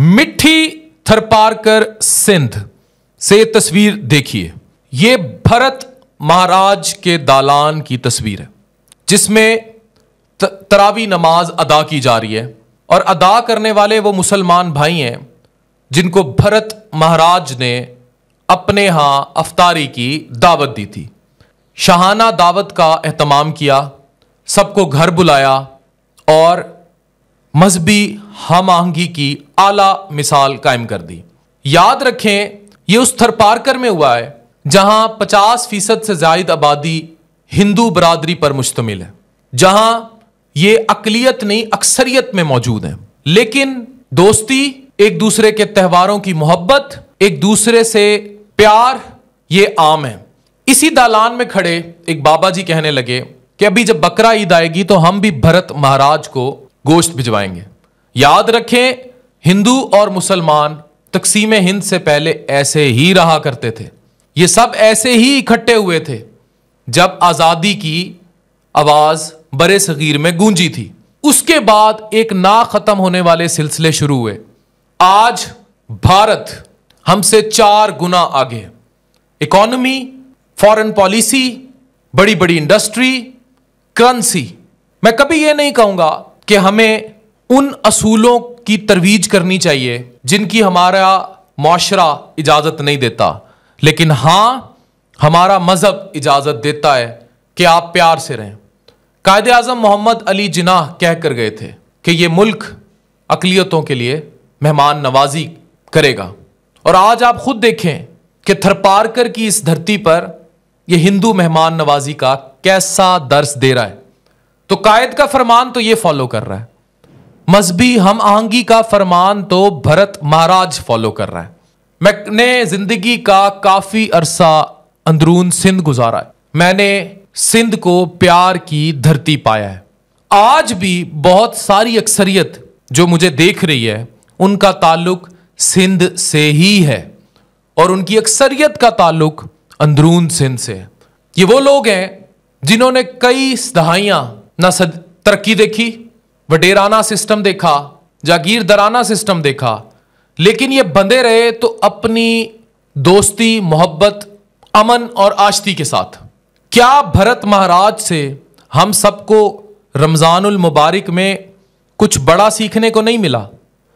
मिट्टी थरपारकर सिंध से तस्वीर देखिए ये भरत महाराज के दालान की तस्वीर है जिसमें तरावी नमाज अदा की जा रही है और अदा करने वाले वो मुसलमान भाई हैं जिनको भरत महाराज ने अपने यहाँ अफतारी की दावत दी थी शाहाना दावत का अहतमाम किया सबको घर बुलाया और मजहबी हम आहंगी की आला मिसाल कायम कर दी याद रखें यह उस थरपारकर में हुआ है जहां 50 फीसद से जायद आबादी हिंदू बरदरी पर मुश्तमिल है जहां ये अकलियत नहीं अक्सरियत में मौजूद है लेकिन दोस्ती एक दूसरे के त्यौहारों की मोहब्बत एक दूसरे से प्यार ये आम है इसी दालान में खड़े एक बाबा जी कहने लगे कि अभी जब बकरा ईद आएगी तो हम भी भरत महाराज को गोश्त भिजवाएंगे याद रखें हिंदू और मुसलमान तकसीम हिंद से पहले ऐसे ही रहा करते थे ये सब ऐसे ही इकट्ठे हुए थे जब आज़ादी की आवाज़ बरे सग़ीर में गूंजी थी उसके बाद एक ना ख़त्म होने वाले सिलसिले शुरू हुए आज भारत हमसे चार गुना आगे इकोनमी इकोनॉमी फॉरेन पॉलिसी बड़ी बड़ी इंडस्ट्री करंसी मैं कभी यह नहीं कहूंगा कि हमें उन असूलों की तरवीज करनी चाहिए जिनकी हमारा माशरा इजाज़त नहीं देता लेकिन हाँ हमारा मज़हब इजाज़त देता है कि आप प्यार से रहें कायद अजम मोहम्मद अली जिनाह कह कर गए थे कि ये मुल्क अकलीतों के लिए मेहमान नवाजी करेगा और आज आप खुद देखें कि थरपारकर की इस धरती पर यह हिंदू मेहमान नवाजी का कैसा दर्श दे रहा है तो कायद का फरमान तो ये फॉलो कर रहा है मजहबी हम आहंगी का फरमान तो भरत महाराज फॉलो कर रहा है मैंने जिंदगी का काफी अरसा अंदरून सिंध गुजारा है मैंने सिंध को प्यार की धरती पाया है आज भी बहुत सारी अक्सरियत जो मुझे देख रही है उनका ताल्लुक सिंध से ही है और उनकी अक्सरियत का ताल्लुक अंदरून सिंध से है ये वो लोग हैं जिन्होंने कई दहाइयाँ ना सद तरक्की देखी वडेराना सिस्टम देखा जागीरदराना सिस्टम देखा लेकिन ये बंधे रहे तो अपनी दोस्ती मोहब्बत अमन और आश्ती के साथ क्या भरत महाराज से हम सबको रमज़ानुल मुबारक में कुछ बड़ा सीखने को नहीं मिला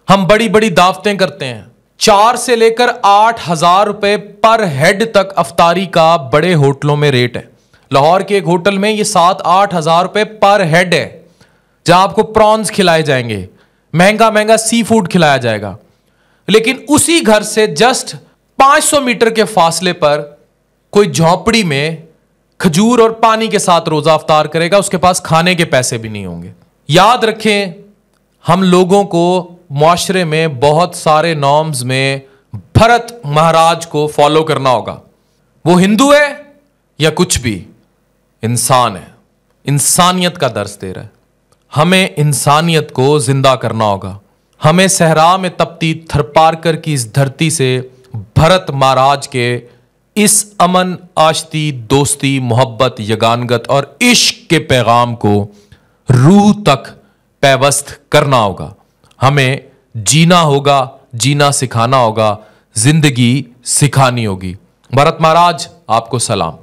हम बड़ी बड़ी दावतें करते हैं चार से लेकर आठ हजार रुपये पर हेड तक अफतारी का बड़े होटलों में रेट है लाहौर के एक होटल में ये सात आठ हज़ार रुपए पर हेड है जहां आपको प्रॉन्स खिलाए जाएंगे महंगा महंगा सी फूड खिलाया जाएगा लेकिन उसी घर से जस्ट 500 मीटर के फासले पर कोई झोंपड़ी में खजूर और पानी के साथ रोज़ा अफ्तार करेगा उसके पास खाने के पैसे भी नहीं होंगे याद रखें हम लोगों को माशरे में बहुत सारे नॉर्म्स में भरत महाराज को फॉलो करना होगा वो हिंदू है या कुछ भी इंसान है इंसानियत का दर्स दे रहा है हमें इंसानियत को जिंदा करना होगा हमें सहरा में तपती थरपारकर की इस धरती से भरत महाराज के इस अमन आश्ती दोस्ती मोहब्बत यगानगत और इश्क के पैगाम को रूह तक पैवस्थ करना होगा हमें जीना होगा जीना सिखाना होगा जिंदगी सिखानी होगी भरत महाराज आपको सलाम